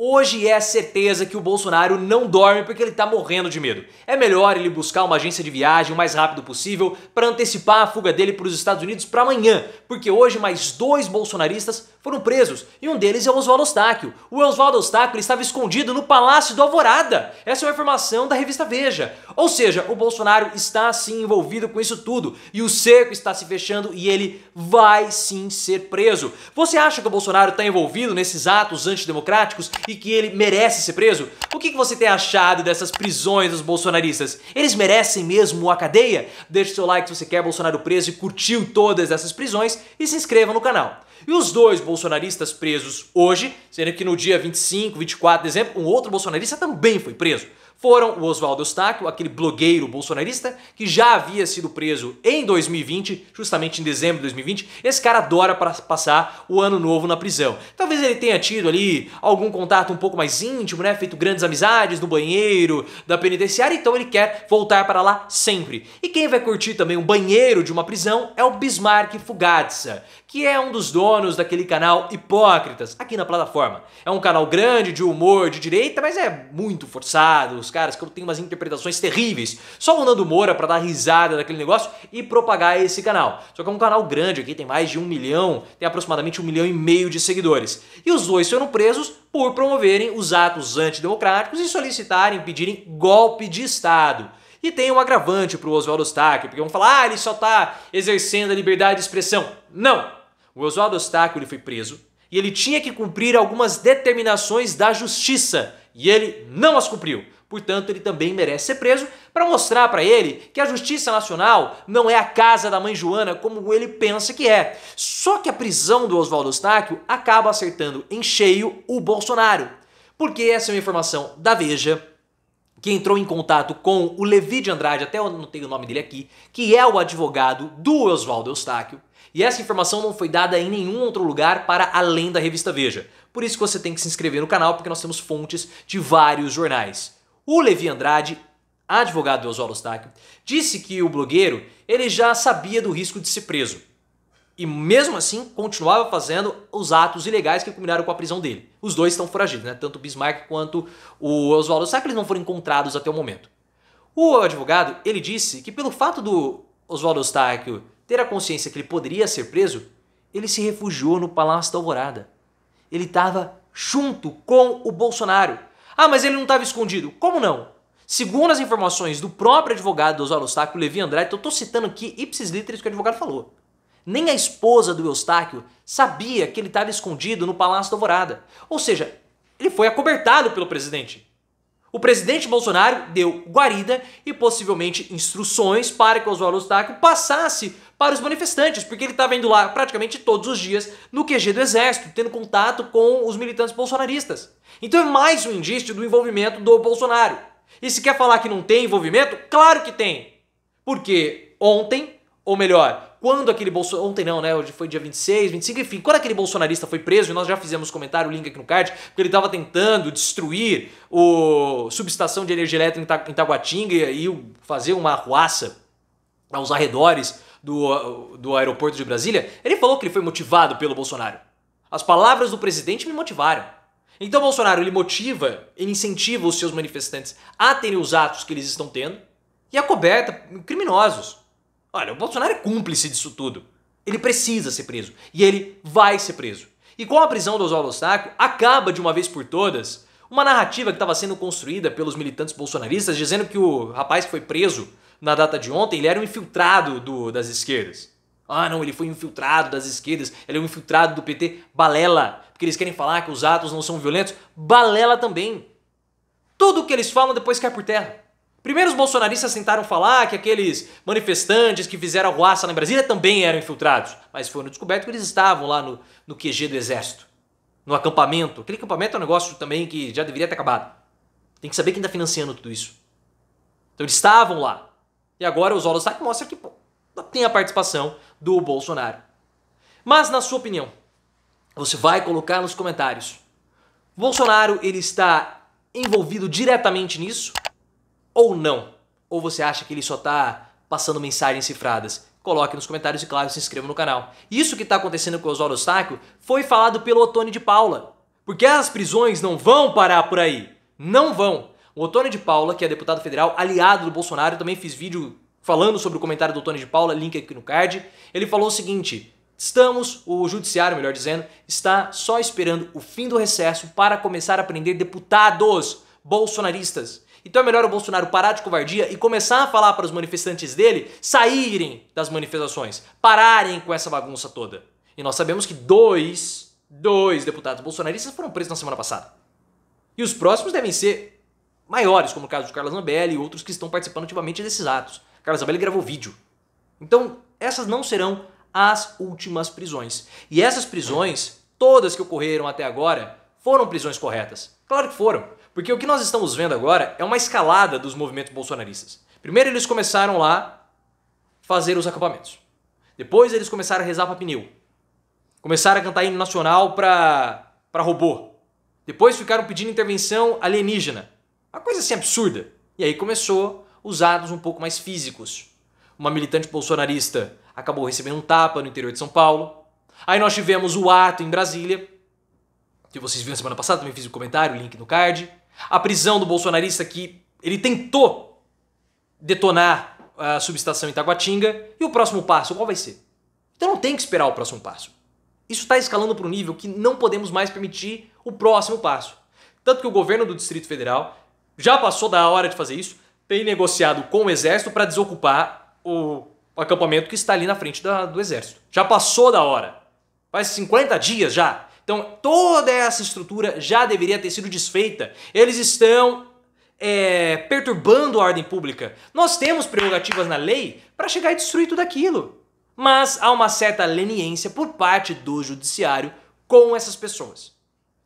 Hoje é certeza que o Bolsonaro não dorme porque ele tá morrendo de medo. É melhor ele buscar uma agência de viagem o mais rápido possível para antecipar a fuga dele para os Estados Unidos para amanhã, porque hoje mais dois bolsonaristas foram presos. E um deles é o Oswaldo Ostáquio. O Oswaldo Ostáquio estava escondido no Palácio do Alvorada. Essa é uma informação da revista Veja. Ou seja, o Bolsonaro está assim envolvido com isso tudo. E o cerco está se fechando e ele vai sim ser preso. Você acha que o Bolsonaro está envolvido nesses atos antidemocráticos e que ele merece ser preso? O que você tem achado dessas prisões dos bolsonaristas? Eles merecem mesmo a cadeia? Deixe seu like se você quer Bolsonaro preso e curtiu todas essas prisões e se inscreva no canal. E os dois bolsonaristas presos hoje, sendo que no dia 25, 24 de dezembro, um outro bolsonarista também foi preso. Foram o Oswaldo Eustáquio, aquele blogueiro bolsonarista que já havia sido preso em 2020, justamente em dezembro de 2020. Esse cara adora passar o ano novo na prisão. Talvez ele tenha tido ali algum contato um pouco mais íntimo, né? Feito grandes amizades no banheiro da penitenciária, então ele quer voltar para lá sempre. E quem vai curtir também um banheiro de uma prisão é o Bismarck Fugazza que é um dos donos daquele canal Hipócritas aqui na plataforma. É um canal grande de humor de direita, mas é muito forçado. Os caras que têm umas interpretações terríveis. Só o Nando Moura para dar risada daquele negócio e propagar esse canal. Só que é um canal grande aqui, tem mais de um milhão, tem aproximadamente um milhão e meio de seguidores. E os dois foram presos por promoverem os atos antidemocráticos e solicitarem, pedirem golpe de Estado. E tem um agravante para o Oswaldo Stack, porque vão falar, ah, ele só está exercendo a liberdade de expressão. Não! O Oswaldo Eustáquio ele foi preso e ele tinha que cumprir algumas determinações da justiça e ele não as cumpriu. Portanto, ele também merece ser preso para mostrar para ele que a Justiça Nacional não é a casa da mãe Joana como ele pensa que é. Só que a prisão do Oswaldo Eustáquio acaba acertando em cheio o Bolsonaro. Porque essa é uma informação da Veja, que entrou em contato com o Levi de Andrade, até eu anotei o nome dele aqui, que é o advogado do Oswaldo Eustáquio, e essa informação não foi dada em nenhum outro lugar para além da revista Veja. Por isso que você tem que se inscrever no canal, porque nós temos fontes de vários jornais. O Levi Andrade, advogado do Oswaldo Eustáquio, disse que o blogueiro ele já sabia do risco de ser preso e mesmo assim continuava fazendo os atos ilegais que culminaram com a prisão dele. Os dois estão foragidos, né? tanto o Bismarck quanto o Oswaldo Será que eles não foram encontrados até o momento. O advogado, ele disse que pelo fato do Oswaldo Eustáquio ter a consciência que ele poderia ser preso, ele se refugiou no Palácio da Alvorada. Ele estava junto com o Bolsonaro. Ah, mas ele não estava escondido. Como não? Segundo as informações do próprio advogado do Oswaldo Eustáquio, Levi Andrade, eu estou citando aqui ipsis literis que o advogado falou nem a esposa do Eustáquio sabia que ele estava escondido no Palácio da Alvorada. Ou seja, ele foi acobertado pelo presidente. O presidente Bolsonaro deu guarida e possivelmente instruções para que Oswaldo Eustáquio passasse para os manifestantes, porque ele estava indo lá praticamente todos os dias no QG do Exército, tendo contato com os militantes bolsonaristas. Então é mais um indício do envolvimento do Bolsonaro. E se quer falar que não tem envolvimento, claro que tem. Porque ontem ou melhor, quando aquele Bolsonaro. Ontem não, né? Hoje foi dia 26, 25, enfim, quando aquele bolsonarista foi preso, e nós já fizemos comentário, link aqui no card, porque ele estava tentando destruir o subestação de energia elétrica em Taguatinga e fazer uma arruaça aos arredores do, do aeroporto de Brasília, ele falou que ele foi motivado pelo Bolsonaro. As palavras do presidente me motivaram. Então Bolsonaro ele motiva, ele incentiva os seus manifestantes a terem os atos que eles estão tendo e a coberta criminosos. Olha, o Bolsonaro é cúmplice disso tudo. Ele precisa ser preso. E ele vai ser preso. E com a prisão do Oswaldo Saco, acaba de uma vez por todas uma narrativa que estava sendo construída pelos militantes bolsonaristas dizendo que o rapaz que foi preso na data de ontem ele era um infiltrado do, das esquerdas. Ah, não, ele foi infiltrado das esquerdas, ele é um infiltrado do PT. Balela, porque eles querem falar que os atos não são violentos. Balela também. Tudo o que eles falam depois cai por terra. Primeiro os bolsonaristas tentaram falar que aqueles manifestantes que fizeram ruaça na Brasília também eram infiltrados, mas foi no descoberto que eles estavam lá no, no QG do Exército, no acampamento. Aquele acampamento é um negócio também que já deveria ter acabado. Tem que saber quem está financiando tudo isso. Então eles estavam lá. E agora os Olostat tá mostra que pô, tem a participação do Bolsonaro. Mas na sua opinião, você vai colocar nos comentários. Bolsonaro ele está envolvido diretamente nisso ou não? Ou você acha que ele só está passando mensagens cifradas? Coloque nos comentários e, claro, se inscreva no canal. Isso que está acontecendo com o Oswaldo Eustáquio foi falado pelo Otônio de Paula. Porque as prisões não vão parar por aí. Não vão. O Otônio de Paula, que é deputado federal, aliado do Bolsonaro, também fiz vídeo falando sobre o comentário do Otônio de Paula, link aqui no card. Ele falou o seguinte: Estamos, o judiciário, melhor dizendo, está só esperando o fim do recesso para começar a prender deputados bolsonaristas. Então é melhor o Bolsonaro parar de covardia e começar a falar para os manifestantes dele saírem das manifestações, pararem com essa bagunça toda. E nós sabemos que dois, dois deputados bolsonaristas foram presos na semana passada. E os próximos devem ser maiores, como o caso de Carla Zambelli e outros que estão participando ativamente desses atos. Carla Zambelli gravou vídeo. Então, essas não serão as últimas prisões. E essas prisões, todas que ocorreram até agora, foram prisões corretas. Claro que foram, porque o que nós estamos vendo agora é uma escalada dos movimentos bolsonaristas. Primeiro eles começaram lá fazer os acampamentos. Depois eles começaram a rezar para pneu. Começaram a cantar hino nacional para para robô. Depois ficaram pedindo intervenção alienígena. Uma coisa assim absurda. E aí começou os atos um pouco mais físicos. Uma militante bolsonarista acabou recebendo um tapa no interior de São Paulo. Aí nós tivemos o ato em Brasília, que vocês viram semana passada, também fiz um comentário, link no card. A prisão do bolsonarista que ele tentou detonar a subestação em Itaguatinga. E o próximo passo, qual vai ser? Então não tem que esperar o próximo passo. Isso está escalando para um nível que não podemos mais permitir o próximo passo. Tanto que o governo do Distrito Federal já passou da hora de fazer isso, tem negociado com o Exército para desocupar o acampamento que está ali na frente da, do Exército. Já passou da hora. Faz 50 dias já então, toda essa estrutura já deveria ter sido desfeita. Eles estão é, perturbando a ordem pública. Nós temos prerrogativas na lei para chegar e destruir tudo aquilo. Mas há uma certa leniência por parte do judiciário com essas pessoas.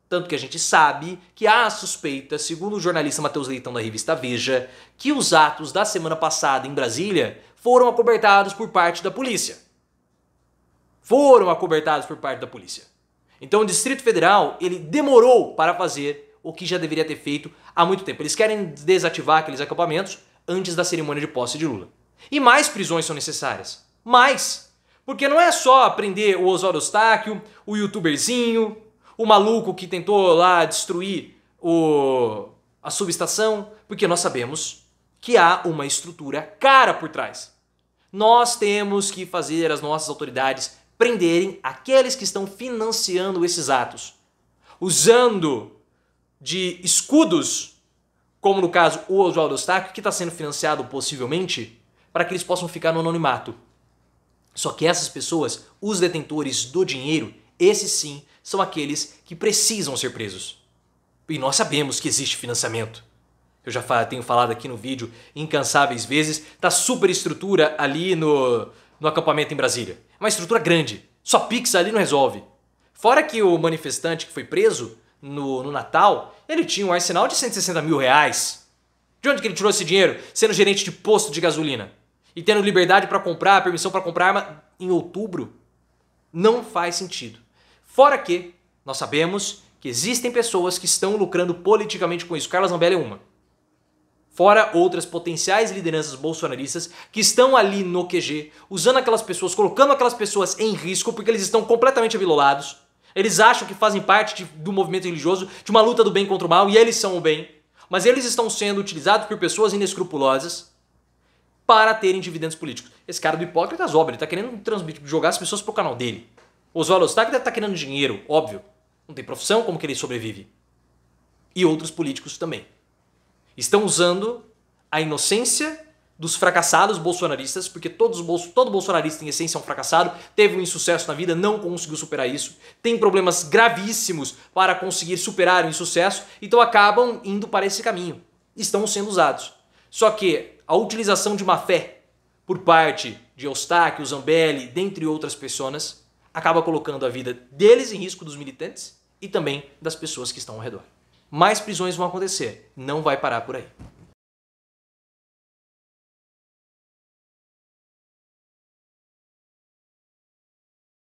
Tanto que a gente sabe que há suspeita, segundo o jornalista Matheus Leitão da revista Veja, que os atos da semana passada em Brasília foram acobertados por parte da polícia. Foram acobertados por parte da polícia. Então o Distrito Federal, ele demorou para fazer o que já deveria ter feito há muito tempo. Eles querem desativar aqueles acampamentos antes da cerimônia de posse de Lula. E mais prisões são necessárias. Mais! Porque não é só prender o Oswaldo Eustáquio, o youtuberzinho, o maluco que tentou lá destruir o... a subestação, porque nós sabemos que há uma estrutura cara por trás. Nós temos que fazer as nossas autoridades prenderem aqueles que estão financiando esses atos, usando de escudos, como no caso o Oswaldo Eustáquio, que está sendo financiado possivelmente, para que eles possam ficar no anonimato. Só que essas pessoas, os detentores do dinheiro, esses sim são aqueles que precisam ser presos. E nós sabemos que existe financiamento. Eu já tenho falado aqui no vídeo incansáveis vezes da tá superestrutura ali no, no acampamento em Brasília uma estrutura grande. Só Pix ali não resolve. Fora que o manifestante que foi preso no, no Natal, ele tinha um arsenal de 160 mil reais. De onde que ele tirou esse dinheiro? Sendo gerente de posto de gasolina. E tendo liberdade para comprar, permissão para comprar arma em outubro. Não faz sentido. Fora que nós sabemos que existem pessoas que estão lucrando politicamente com isso. Carla Zambelli é uma. Fora outras potenciais lideranças bolsonaristas que estão ali no QG, usando aquelas pessoas, colocando aquelas pessoas em risco, porque eles estão completamente avilolados. Eles acham que fazem parte de, do movimento religioso, de uma luta do bem contra o mal, e eles são o bem. Mas eles estão sendo utilizados por pessoas inescrupulosas para terem dividendos políticos. Esse cara do Hipócritas, óbvio, ele está querendo transmitir, jogar as pessoas pro canal dele. Oswaldo Ostaque deve estar tá querendo dinheiro, óbvio. Não tem profissão, como que ele sobrevive? E outros políticos também. Estão usando a inocência dos fracassados bolsonaristas, porque todos, todo bolsonarista, em essência, é um fracassado, teve um insucesso na vida, não conseguiu superar isso, tem problemas gravíssimos para conseguir superar o insucesso, então acabam indo para esse caminho. Estão sendo usados. Só que a utilização de má fé por parte de Eustáquio, Zambelli, dentre outras pessoas, acaba colocando a vida deles em risco dos militantes e também das pessoas que estão ao redor mais prisões vão acontecer. Não vai parar por aí.